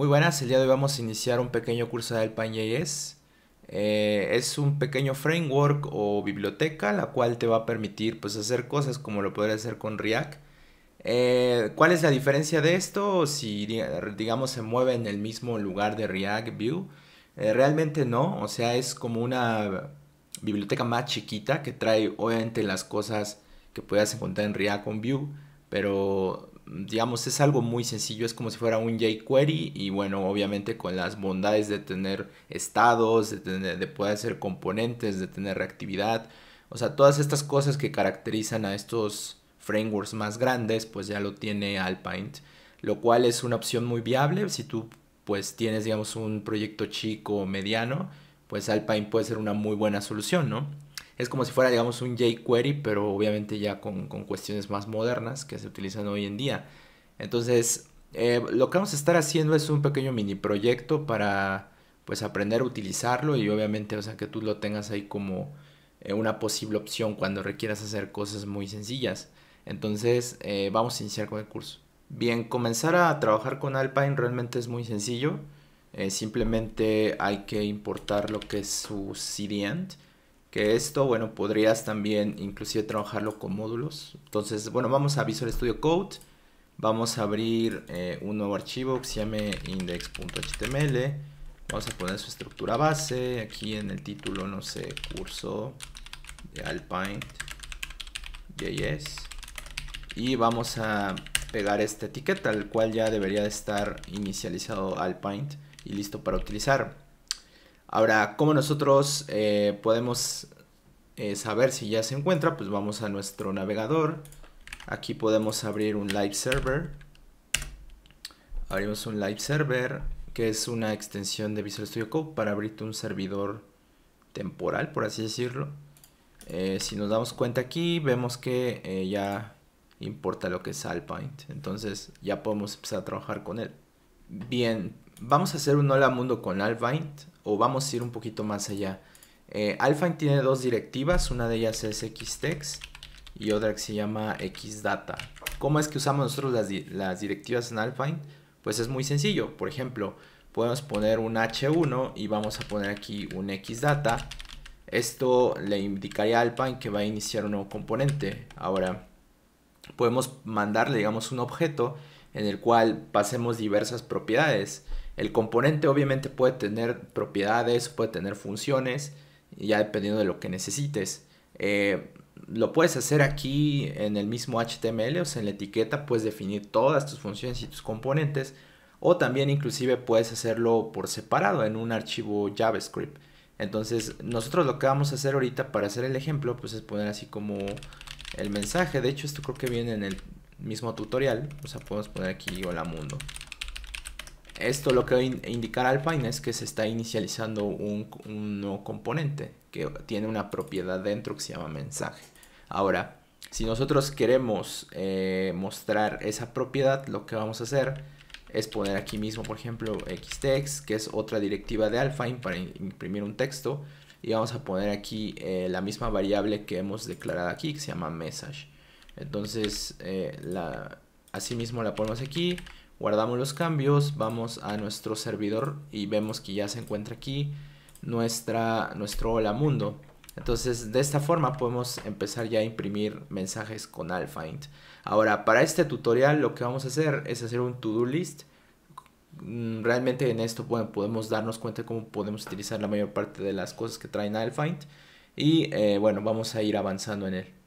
Muy buenas, el día de hoy vamos a iniciar un pequeño curso de AlpineJS. Eh, es un pequeño framework o biblioteca la cual te va a permitir pues, hacer cosas como lo podrías hacer con React. Eh, ¿Cuál es la diferencia de esto? Si digamos se mueve en el mismo lugar de React View. Eh, realmente no, o sea, es como una biblioteca más chiquita que trae obviamente las cosas que puedas encontrar en React con View, pero digamos, es algo muy sencillo, es como si fuera un jQuery y bueno, obviamente con las bondades de tener estados, de, poder hacer componentes, de tener reactividad, o sea, todas estas cosas que caracterizan a estos frameworks más grandes, pues ya lo tiene Alpine, lo cual es una opción muy viable si tú pues tienes, digamos, un proyecto chico o mediano, pues Alpine puede ser una muy buena solución, ¿no? Es como si fuera, digamos, un jQuery, pero obviamente ya con, cuestiones más modernas que se utilizan hoy en día. Entonces, eh, lo que vamos a estar haciendo es un pequeño mini proyecto para, pues, aprender a utilizarlo y obviamente, o sea, que tú lo tengas ahí como eh, una posible opción cuando requieras hacer cosas muy sencillas. Entonces, eh, vamos a iniciar con el curso. Bien, comenzar a trabajar con Alpine realmente es muy sencillo. simplemente hay que importar lo que es su CDN que esto, bueno, podrías también inclusive trabajarlo con módulos. Entonces, bueno, vamos a Visual Studio Code, vamos a abrir eh, un nuevo archivo que se llame index.html, vamos a poner su estructura base, aquí en el título, no sé, curso de Alpine.js y vamos a pegar esta etiqueta, al cual ya debería de estar inicializado Alpine y listo para utilizar. Ahora, ¿cómo nosotros eh, podemos eh, saber si ya se encuentra? Pues vamos a nuestro navegador. Aquí podemos abrir un live server. Abrimos un live server, que es una extensión de Visual Studio Code para abrirte un servidor temporal, por así decirlo. Eh, si nos damos cuenta aquí, vemos que ya importa lo que es Alpine. Entonces ya podemos empezar a trabajar con él. Bien, ¿Vamos a hacer un hola mundo con Alpine o vamos a ir un poquito más allá? Eh, Alpine tiene dos directivas, una de ellas es Xtext e y otra que se llama Xdata. ¿Cómo es que usamos nosotros las, las directivas en Alpine? Pues es muy sencillo. Por ejemplo, podemos poner un H1 y vamos a poner aquí un Xdata. Esto le indicaría a Alpine que va a iniciar un nuevo componente. Ahora, podemos mandarle, digamos, un objeto en el cual pasemos diversas propiedades. El componente obviamente puede tener propiedades, puede tener funciones, ya dependiendo de lo que necesites. Eh, lo puedes hacer aquí en el mismo HTML, o sea, en la etiqueta puedes definir todas tus funciones y tus componentes, o también inclusive puedes hacerlo por separado en un archivo JavaScript. Entonces, nosotros lo que vamos a hacer ahorita para hacer el ejemplo, pues es poner así como el mensaje. De hecho, esto creo que viene en el mismo tutorial, o sea, podemos poner aquí hola mundo. Esto lo que va a indicar Alpine es que se está inicializando un, nuevo componente que tiene una propiedad dentro que se llama mensaje. Ahora, si nosotros queremos eh, mostrar esa propiedad, lo que vamos a hacer es poner aquí mismo, por ejemplo, xtext, que es otra directiva de Alpine para imprimir un texto. Y vamos a poner aquí eh, la misma variable que hemos declarado aquí, que se llama message. Entonces, eh, así la, asimismo la ponemos aquí, guardamos los cambios, vamos a nuestro servidor y vemos que ya se encuentra aquí nuestra, nuestro hola mundo. Entonces, de esta forma podemos empezar ya a imprimir mensajes con Alfind. Ahora, para este tutorial lo que vamos a hacer es hacer un to-do list. Mm, realmente en esto podemos darnos cuenta de cómo podemos utilizar la mayor parte de las cosas que traen Alfind. Y eh, bueno, vamos a ir avanzando en él.